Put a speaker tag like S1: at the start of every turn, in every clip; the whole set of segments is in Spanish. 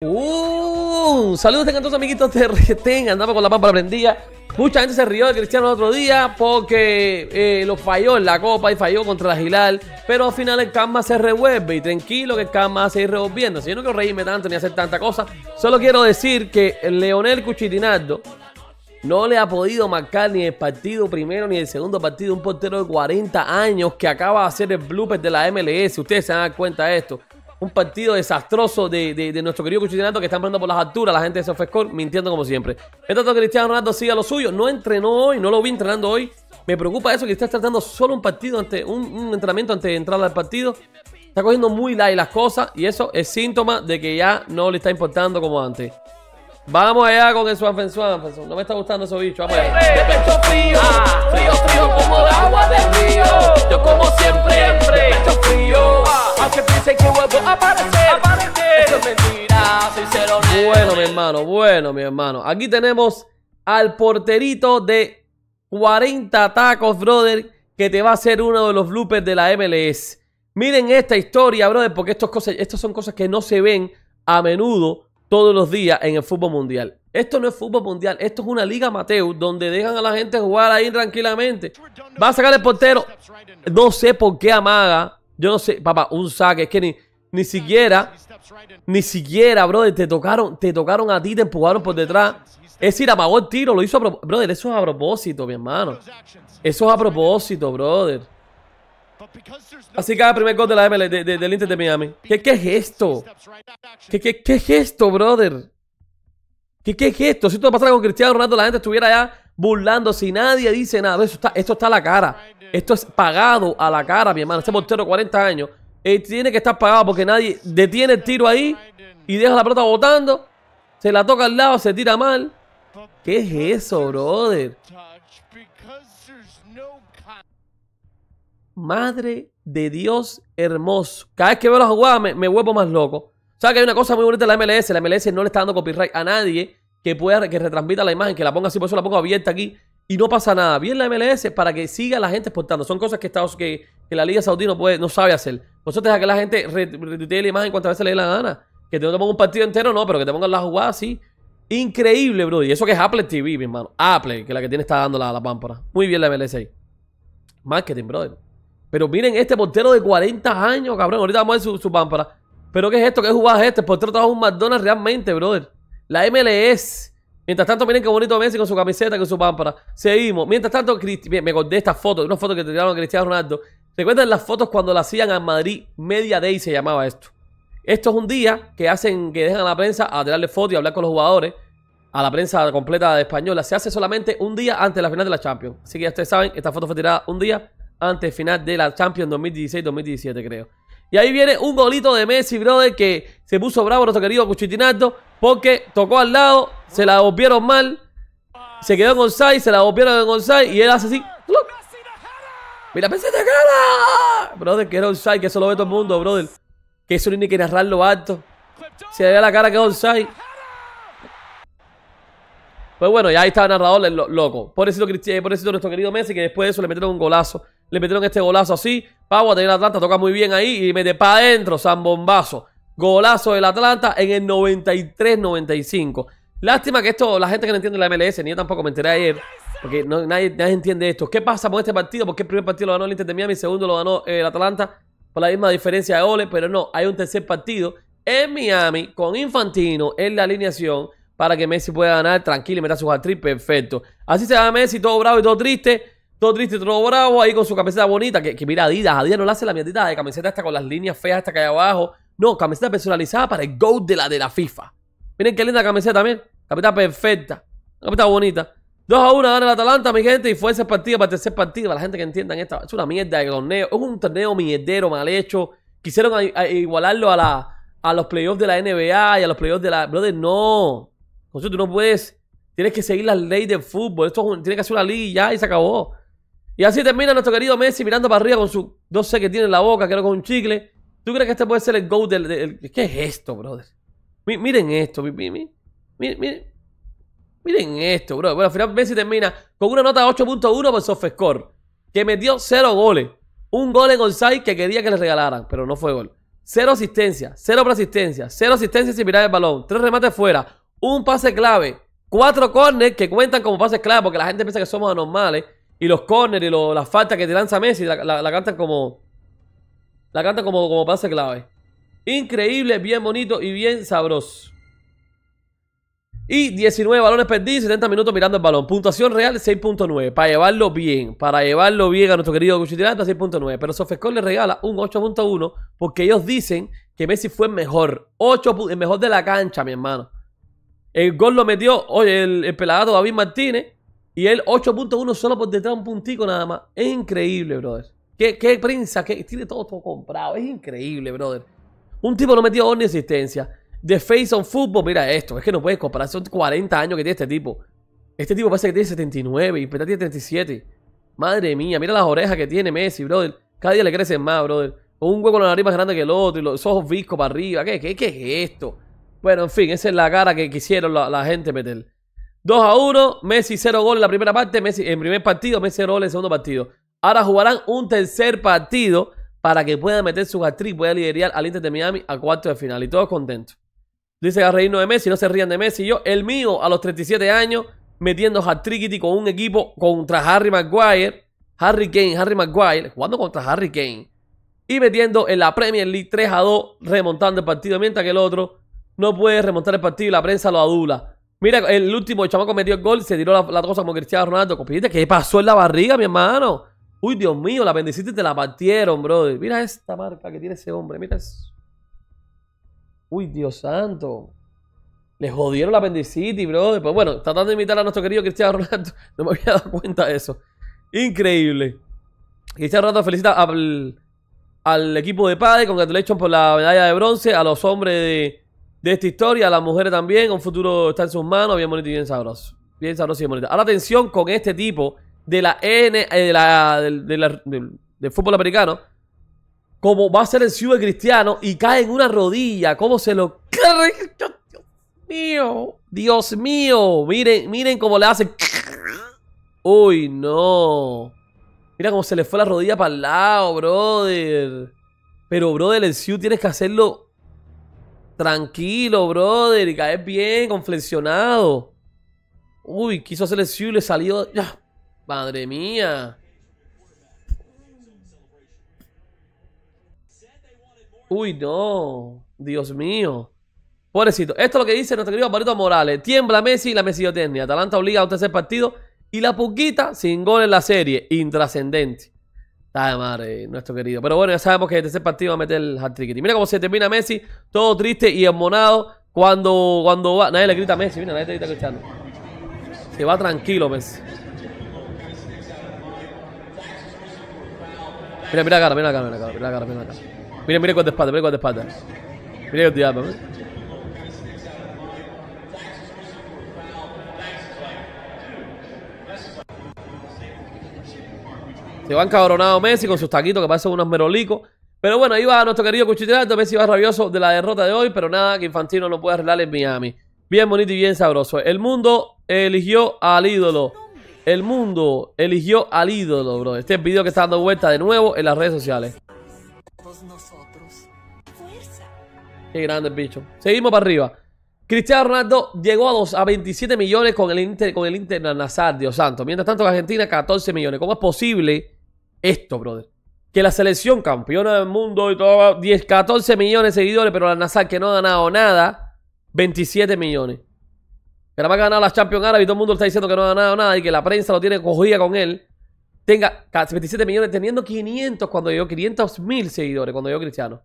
S1: Uh, saludos tengan todos amiguitos de Retén, andamos con la papa prendida. Mucha gente se rió de Cristiano el otro día porque eh, lo falló en la copa y falló contra la Gilal. Pero al final el Kama se revuelve y tranquilo que el Karma se ir revolviendo. Si yo no quiero reírme tanto ni hacer tanta cosa, solo quiero decir que Leonel Cuchitinardo no le ha podido marcar ni el partido primero ni el segundo partido. Un portero de 40 años que acaba de hacer el blooper de la MLS. Ustedes se dan cuenta de esto un partido desastroso de, nuestro querido Cuchitinato que está poniendo por las alturas, la gente de Sofescore, mintiendo como siempre. este tanto, Cristiano Ronaldo sigue a lo suyo, no entrenó hoy, no lo vi entrenando hoy. Me preocupa eso que está tratando solo un partido, ante, un, entrenamiento antes de entrar al partido. Está cogiendo muy light las cosas y eso es síntoma de que ya no le está importando como antes. Vamos allá con el suave No me está gustando eso bicho Vamos allá. Ah, frío, frío, como el agua del río. Yo como siempre, ah que Bueno, mi hermano, bueno, mi hermano. Aquí tenemos al porterito de 40 tacos, brother, que te va a hacer uno de los bloopers de la MLS. Miren esta historia, brother, porque estas cosas, estas son cosas que no se ven a menudo todos los días en el fútbol mundial. Esto no es fútbol mundial, esto es una liga Mateo donde dejan a la gente jugar ahí tranquilamente. Va a sacar el portero. No sé por qué amaga yo no sé, papá, un saque. Es que ni, ni siquiera, ni siquiera, brother, te tocaron, te tocaron a ti, te empujaron por detrás. Es decir, apagó el tiro, lo hizo a propósito. Brother, eso es a propósito, mi hermano. Eso es a propósito, brother. Así que el primer gol de la ML, del Inter de Miami. ¿Qué, qué es esto? ¿Qué, es esto, brother? ¿Qué, ¿Qué es esto? Si esto pasara con Cristiano Ronaldo, la gente estuviera allá Burlando si nadie dice nada. Eso está, esto está a la cara. Esto es pagado a la cara, mi hermano. Ese portero, 40 años, tiene que estar pagado porque nadie detiene el tiro ahí y deja la pelota botando. Se la toca al lado, se tira mal. ¿Qué es eso, brother? Madre de Dios hermoso. Cada vez que veo las jugadas me, me vuelvo más loco. ¿Sabes que hay una cosa muy bonita de la MLS? La MLS no le está dando copyright a nadie que pueda, que retransmita la imagen, que la ponga así, por eso la pongo abierta aquí y no pasa nada. Bien la MLS para que siga la gente exportando. Son cosas que, Estados, que, que la Liga Saudí no, puede, no sabe hacer. Por eso que la gente retuitee la imagen cuantas veces le dé la gana. Que te no te un partido entero, no, pero que te pongan la jugada así. Increíble, bro. Y eso que es Apple TV, mi hermano. Apple, que la que tiene está dando la, la pámpara. Muy bien la MLS ahí. Marketing, brother. Pero miren este portero de 40 años, cabrón. Ahorita vamos a ver su, su pámpara. Pero ¿qué es esto? ¿Qué jugada es este? El portero trabaja un McDonald's realmente, brother. La MLS. Mientras tanto, miren qué bonito Messi con su camiseta, con su pámpara. Seguimos. Mientras tanto, me acordé esta foto, una foto que tiraron a Cristiano Ronaldo. ¿Recuerdan las fotos cuando la hacían a Madrid Media Day se llamaba esto? Esto es un día que hacen, que dejan a la prensa a tirarle fotos y hablar con los jugadores, a la prensa completa de española. Se hace solamente un día antes de la final de la Champions. Así que ya ustedes saben, esta foto fue tirada un día antes final de la Champions 2016-2017, creo. Y ahí viene un golito de Messi, brother, que se puso bravo nuestro querido Cuchitinato porque tocó al lado, se la volvieron mal, se quedó en onside, se la volvieron en onside y él hace así. ¡Mira, Messi cara! Brother, que era onside, que eso lo ve todo el mundo, brother. Que eso no tiene que narrarlo alto. Se le ve la cara que es onside. Pues bueno, y ahí estaba el narrador lo, loco. por eh, pobrecito nuestro querido Messi, que después de eso le metieron un golazo le metieron este golazo así. Pau a tener Atlanta, toca muy bien ahí y mete para adentro, San Bombazo. Golazo del Atlanta en el 93-95. Lástima que esto, la gente que no entiende la MLS, ni yo tampoco me enteré ayer, porque nadie, entiende esto. ¿Qué pasa con este partido? Porque el primer partido lo ganó el Inter de Miami, el segundo lo ganó el Atlanta, por la misma diferencia de goles, pero no, hay un tercer partido en Miami con Infantino en la alineación para que Messi pueda ganar tranquilo y meter su hat perfecto. Así se va Messi, todo bravo y todo triste. Todo triste, todo bravo, ahí con su camiseta bonita. Que, que mira, Adidas, Adidas no le hace la mierdita de camiseta hasta con las líneas feas hasta acá abajo. No, camiseta personalizada para el GOAT de la, de la FIFA. Miren qué linda camiseta también. Camiseta perfecta. Camiseta bonita. 2 a 1 gana el Atalanta, mi gente, y fue ese partido para el tercer partido, para la gente que entienda, esta. Es una mierda de torneo. Es un torneo mierdero, mal hecho. Quisieron igualarlo a, la, a los playoffs de la NBA y a los playoffs de la. Brother, no. José, tú no puedes. Tienes que seguir las leyes del fútbol. Esto tiene que ser una liga y ya, y se acabó. Y así termina nuestro querido Messi mirando para arriba con su, no sé qué tiene en la boca, creo con un chicle. ¿Tú crees que este puede ser el goal del, ¿Qué es esto, brother? miren esto, miren, miren, miren esto, brother. Bueno, al final Messi termina con una nota 8.1 por score. que metió cero goles. Un gol en onside que quería que le regalaran, pero no fue gol. Cero asistencia, cero asistencia, cero asistencia sin mirar el balón, tres remates fuera, un pase clave, cuatro corners que cuentan como pases clave porque la gente piensa que somos anormales. Y los corners y las faltas que te lanza Messi la, canta cantan como. La canta como, como pase clave. Increíble, bien bonito y bien sabroso. Y 19 balones perdidos, 70 minutos mirando el balón. Puntuación real 6.9. Para llevarlo bien, para llevarlo bien a nuestro querido punto 6.9. Pero Sofescore le regala un 8.1 porque ellos dicen que Messi fue mejor. 8, el mejor de la cancha, mi hermano. El gol lo metió, oye, el, el David Martínez. Y él 8.1 solo por detrás, un puntico nada más. Es increíble, brother. ¿Qué, qué prensa? Qué? Tiene todo, todo comprado. Es increíble, brother. Un tipo no metió ni existencia. De Face on Football, mira esto. Es que no puedes comparar. Son 40 años que tiene este tipo. Este tipo parece que tiene 79 y Peta pues tiene 37. Madre mía, mira las orejas que tiene Messi, brother. Cada día le crecen más, brother. Con un hueco en la nariz más grande que el otro y los ojos viscos para arriba. ¿Qué, qué, es esto? Bueno, en fin, esa es la cara que quisieron la gente meter. 2 a 1, Messi 0 gol en la primera parte, Messi en primer partido, Messi 0 gol en el segundo partido. Ahora jugarán un tercer partido para que puedan meter su hat y puedan liderar al Inter de Miami a cuarto de final. Y todos contentos. Dice a reírnos de Messi, no se rían de Messi. Yo, el mío, a los 37 años, metiendo hat con un equipo contra Harry Maguire. Harry Kane, Harry Maguire, jugando contra Harry Kane. Y metiendo en la Premier League 3 a 2, remontando el partido, mientras que el otro no puede remontar el partido y la prensa lo adula. Mira, el último, el chamaco metió el gol, se tiró la, cosa como Cristiano Ronaldo. ¿qué pasó en la barriga, mi hermano? Uy, Dios mío, la apendicitis te la partieron, brother. Mira esta marca que tiene ese hombre, mira eso. Uy, Dios santo. Le jodieron la apendicitis, brother. Pues bueno, tratando de imitar a nuestro querido Cristiano Ronaldo. No me había dado cuenta de eso. Increíble. Cristiano Ronaldo felicita al, equipo de Padre. Congratulations por la medalla de bronce. A los hombres de de esta historia. Las mujeres también, un futuro está en sus manos, bien bonito y bien sabroso. Bien sabroso y bien bonito. Ahora atención con este tipo de la N, eh, de la, del fútbol americano. Como va a ser el de cristiano y cae en una rodilla. ¿Cómo se lo... Dios mío, Dios mío. Miren, miren cómo le hace... Uy, no. Mira cómo se le fue la rodilla para el lado, brother. Pero, brother, el Sioux tienes que hacerlo Tranquilo, brother. Y caes bien, conflexionado. Uy, quiso hacer el y le salió. ya, Madre mía. Uy, no. Dios mío. Pobrecito. Esto es lo que dice nuestro querido Barito Morales. Tiembla Messi y la Messioternia. Atalanta obliga a un tercer partido. Y la Puquita sin gol en la serie. Intrascendente. Ay, madre, nuestro querido. Pero bueno, ya sabemos que el tercer partido va a meter el hat trick. Y mira cómo se termina Messi, todo triste y enmonado. Cuando, cuando va. Nadie le grita a Messi, mira, nadie te Se va tranquilo, Messi. Mira, mira la cara, mira la cara, mira la mira la cara, mira cara. Mira, mira el de mira con de Mira diablo, Se va encabronado Messi con sus taquitos que parecen unos merolicos. Pero bueno, ahí va nuestro querido ver Messi va rabioso de la derrota de hoy, pero nada que Infantino no puede arreglar en Miami. Bien bonito y bien sabroso. El mundo eligió al ídolo. El mundo eligió al ídolo, bro. Este video que está dando vuelta de nuevo en las redes sociales. Qué grande bicho. Seguimos para arriba. Cristiano Ronaldo llegó a, a 27 millones con el Inter, con el Inter Dios santo. Mientras tanto, Argentina 14 millones. ¿Cómo es posible esto, brother. Que la selección campeona del mundo y todo, 10, 14 millones de seguidores, pero la NASA que no ha ganado nada, 27 millones. Que nada más ganar la Champions Árabe y todo el mundo está diciendo que no ha ganado nada y que la prensa lo tiene cogida con él. Tenga 27 millones, teniendo 500 cuando llegó, 500 mil seguidores cuando llegó Cristiano.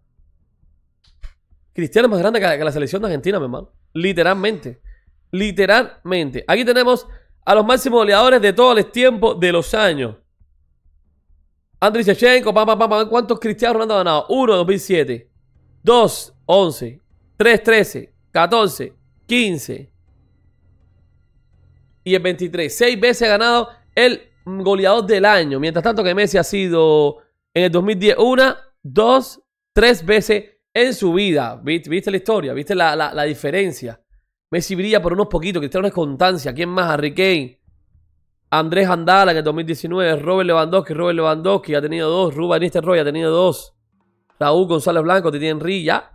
S1: Cristiano es más grande que la, selección de Argentina, mi hermano. Literalmente. Literalmente. Aquí tenemos a los máximos goleadores de todos los tiempos de los años. Andriy Shevchenko, pam, pam, ¿Cuántos cristianos Ronaldo ha ganado? 1, 2007. 2, 11. 3, 13. 14. 15. Y el 23. Seis veces ha ganado el goleador del año. Mientras tanto que Messi ha sido en el 2010 una, dos, tres veces en su vida. ¿Viste, la historia? ¿Viste la, la diferencia? Messi brilla por unos poquitos. Cristiano es constancia. ¿Quién más? Harry Kane. Andrés Andala en el 2019, Robert Lewandowski, Robert Lewandowski ha tenido dos, Este Roy ha tenido dos, Raúl González Blanco, Titi en ya,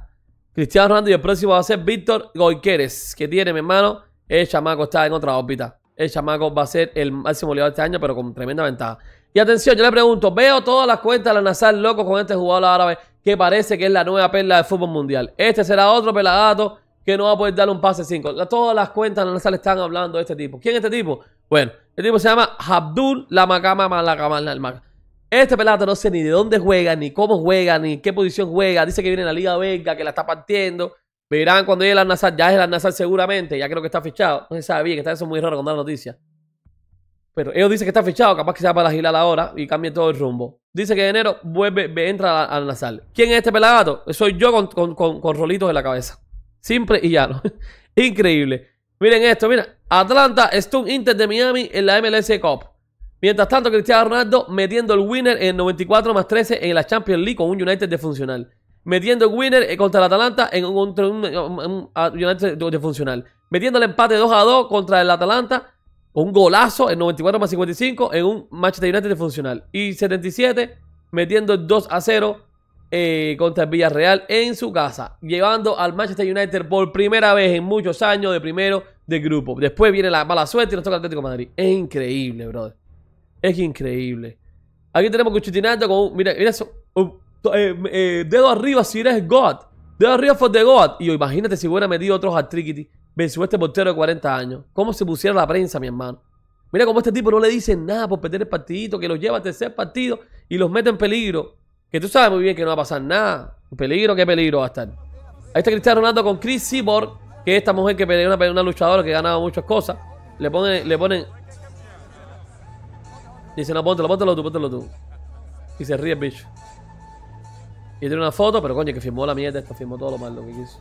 S1: Cristiano Ronaldo y el próximo va a ser Víctor Goiqueres, que tiene, mi hermano, el chamaco está en otra órbita. El chamaco va a ser el máximo goleador este año, pero con tremenda ventaja. Y atención, yo le pregunto, veo todas las cuentas de la Nazar loco con este jugador árabe que parece que es la nueva perla del fútbol mundial. Este será otro peladato que no va a poder darle un pase 5. Todas las cuentas de la Nazar están hablando de este tipo. ¿Quién es este tipo? Bueno, el tipo se llama Abdul Lamakama Malacama Este pelado no sé ni de dónde juega, ni cómo juega, ni qué posición juega. Dice que viene en la Liga Venga, que la está partiendo. Verán cuando llegue el al Ya es el al seguramente. Ya creo que está fichado. No se sabe bien. Está eso muy raro con dar noticias. Pero ellos dicen que está fichado. Capaz que sea para girar ahora y cambie todo el rumbo. Dice que en enero vuelve, entra al Nasal. ¿Quién es este pelado? Soy yo con, con rolitos en la cabeza. Simple y llano. Increíble. Miren esto, mira. Atlanta Stunt Inter de Miami en la MLS Cup. Mientras tanto, Cristiano Ronaldo metiendo el winner en 94 más 13 en la Champions League con un United de funcional. Metiendo el winner eh, contra el Atalanta en, un, eh, ah, United de funcional. Metiendo el empate 2 a 2 contra el Atalanta. Un golazo en 94 más 55 en un match de United de funcional. Y 77 metiendo el 2 a 0 eh, contra el Villarreal en su casa, llevando al Manchester United por primera vez en muchos años de primero de grupo. Después viene la mala suerte y nos toca el Atlético de Madrid. Es increíble, brother. Es increíble. Aquí tenemos Cuchitinato con un. Mira, mira eso. Eh, eh, dedo arriba si eres God. Dedo arriba for the God. Y imagínate si hubiera metido otros a Trickity. Venció este portero de 40 años. ¿Cómo se pusiera la prensa, mi hermano? Mira cómo este tipo no le dice nada por perder el partidito, que los lleva a tercer partido y los mete en peligro. Que tú sabes muy bien que no va a pasar nada. peligro, qué peligro va a estar. Ahí está Cristiano Ronaldo con Chris Seaborg. que es esta mujer que peleó una, luchadora que ganaba muchas cosas. Le ponen, le ponen. Dice, no, póntelo, póntelo tú, póntelo tú. Y se ríe el bicho. Y tiene una foto, pero coño, que firmó la mierda esto firmó todo lo malo que quiso.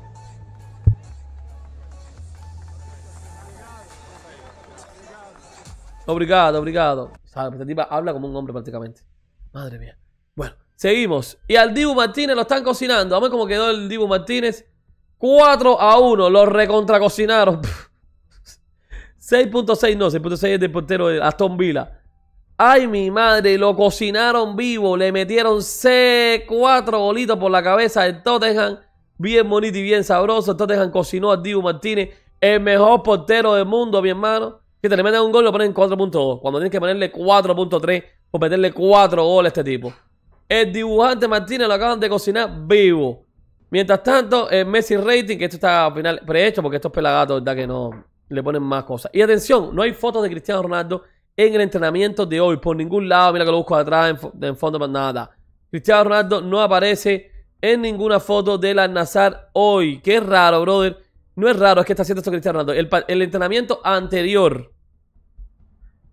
S1: Obrigado, obrigado. O sea, esta tipa habla como un hombre prácticamente. Madre mía. Seguimos. Y al Dibu Martínez lo están cocinando. Vamos a ver cómo quedó el Dibu Martínez. 4 a 1. Lo recontracocinaron. 6.6 no, 6.6 es del portero de Aston Villa. Ay, mi madre, lo cocinaron vivo. Le metieron C4 bolitos por la cabeza del Tottenham. Bien bonito y bien sabroso. Tottenham cocinó al Dibu Martínez. El mejor portero del mundo, mi hermano. Que te le meten un gol lo ponen 4.2. Cuando tienes que ponerle 4.3 por meterle 4 goles a este tipo. El dibujante Martínez lo acaban de cocinar vivo. Mientras tanto, el eh, Messi Rating, que esto está al final prehecho porque estos pelagatos, ¿verdad? Que no le ponen más cosas. Y atención, no hay fotos de Cristiano Ronaldo en el entrenamiento de hoy, por ningún lado. Mira que lo busco atrás, en, en fondo, más nada. Cristiano Ronaldo no aparece en ninguna foto del Al-Nazar hoy. Qué raro, brother. No es raro, es que está haciendo esto Cristiano Ronaldo. el entrenamiento anterior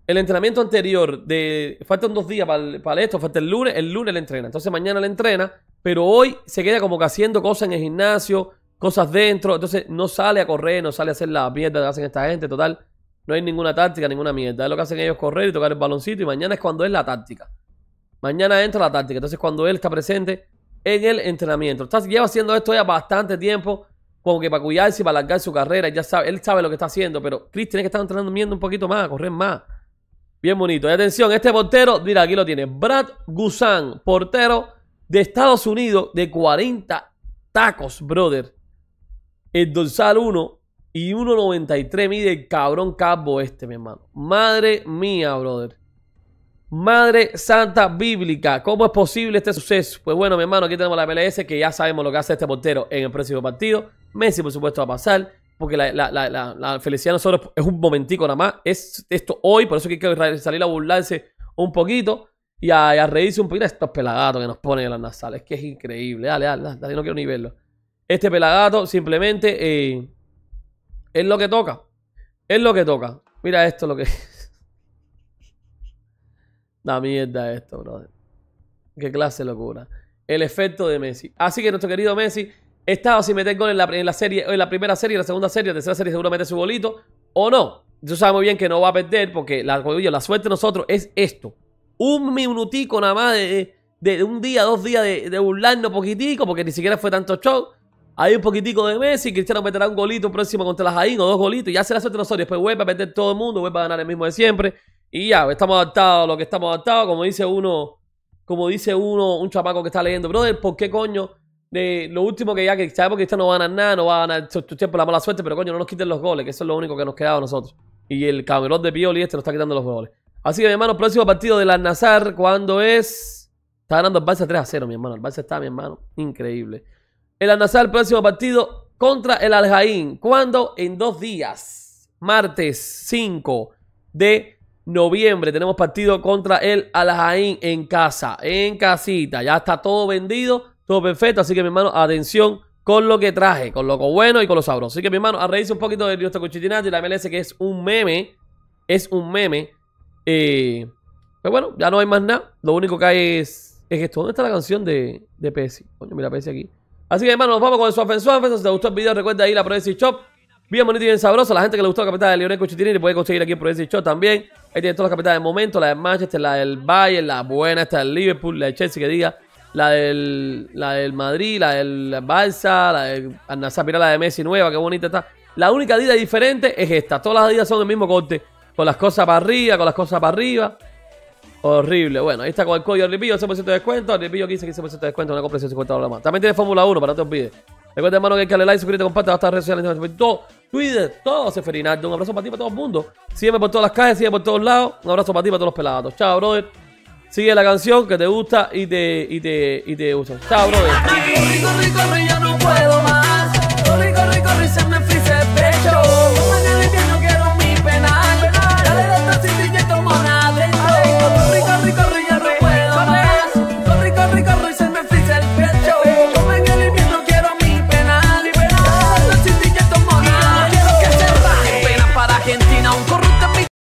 S1: el entrenamiento anterior de. Faltan dos días para, para esto, falta el lunes, el lunes le entrena. Entonces mañana le entrena, pero hoy se queda como que haciendo cosas en el gimnasio, cosas dentro. Entonces no sale a correr, no sale a hacer la mierda que hacen esta gente, total. No hay ninguna táctica, ninguna mierda. Es lo que hacen ellos correr y tocar el baloncito. Y mañana es cuando es la táctica. Mañana entra la táctica. Entonces, cuando él está presente en el entrenamiento. Está, lleva haciendo esto ya bastante tiempo. Como que para cuidarse, para alargar su carrera. Ya sabe, él sabe lo que está haciendo. Pero Chris tiene que estar entrenando un poquito más, correr más. Bien bonito. Y atención, este portero, mira, aquí lo tiene. Brad Gusan, portero de Estados Unidos de 40 tacos, brother. El dorsal 1 y 1.93 mide cabrón cabo este, mi hermano. Madre mía, brother. Madre Santa Bíblica, ¿cómo es posible este suceso? Pues bueno, mi hermano, aquí tenemos la PLS que ya sabemos lo que hace este portero en el próximo partido. Messi, por supuesto, va a pasar porque la, felicidad de nosotros es un momentico nada más. Es esto hoy, por eso que hay que salir a burlarse un poquito y a, reírse un poquito a estos pelagatos que nos ponen en las nasales. Es que es increíble. Dale, dale, dale, no quiero ni verlo. Este pelagato simplemente eh, es lo que toca. Es lo que toca. Mira esto lo que La mierda esto, brother. Qué clase de locura. El efecto de Messi. Así que nuestro querido Messi estaba si me gol en la, serie, en la primera serie, en la segunda serie, en la tercera serie seguramente su bolito. O no. Yo sabemos bien que no va a perder porque la, suerte de nosotros es esto. Un minutico nada más de, un día, dos días de, burlarnos poquitico porque ni siquiera fue tanto show. Hay un poquitico de Messi, Cristiano meterá un golito próximo contra la Jaín o dos golitos y ya será suerte de nosotros. Después vuelve a perder todo el mundo, vuelve a ganar el mismo de siempre. Y ya, estamos adaptados a lo que estamos adaptados, como dice uno, como dice uno, un chapaco que está leyendo, brother, ¿por qué coño de lo último que ya que sabemos que esto no va a ganar nada, no van a ganar tu tiempo la mala suerte, pero coño, no nos quiten los goles, que eso es lo único que nos quedaba a nosotros. Y el camerón de Pioli este nos está quitando los goles. Así que, mi hermano, próximo partido del Al-Nazar, ¿cuándo es? Está ganando el Barça 3 a 0, mi hermano. El Barça está, mi hermano. Increíble. El Al-Nazar, próximo partido contra el al ¿Cuándo? En dos días. Martes 5 de noviembre tenemos partido contra el al en casa, en casita. Ya está todo vendido. Todo perfecto, así que mi hermano, atención con lo que traje, con lo bueno y con lo sabroso. Así que mi hermano, a reírse un poquito de nuestro cochitinato y la MLS que es un meme, es un meme. Eh, pues bueno, ya no hay más nada. Lo único que hay es, es esto. ¿Dónde está la canción de, de Coño, mira Pesi aquí. Así que hermano, nos vamos con el Suafen Suafen. Si te gustó el video, recuerda ir a Progressive Shop. Bien bonito y bien sabroso. La gente que le gustó la capital de Lionel le puede conseguir aquí en Progressive Shop también. Ahí tiene todas las capitales de momento. La de Manchester, la del Bayern, la buena, esta el Liverpool, la de Chelsea que diga la del, la del Madrid, la del Barça, la de al la de Messi nueva, qué bonita está. La única Adidas diferente es esta. Todas las Adidas son del mismo corte. Con las cosas para arriba, con las cosas para arriba. Horrible. Bueno, ahí está con el código Ripillo, 100% de descuento. Ripillo 15, 15% de descuento. Una compra de 150 dólares más. También tiene Fórmula 1, para no te olvides. Recuerda, hermano, que hay que darle like, suscríbete, comparte, a las redes sociales, todo, Twitter, todo, Seferinaldo. Un abrazo para ti, para todo el mundo. Sígueme por todas las calles, sígueme por todos lados. Un abrazo para ti, para todos los pelados. Chao, brother. Sigue la canción que te gusta y te, y te, y te gusta. Está, brother. Rico, rico, rico, ya no puedo más. Rico, rico, rico, se me frisa el pecho.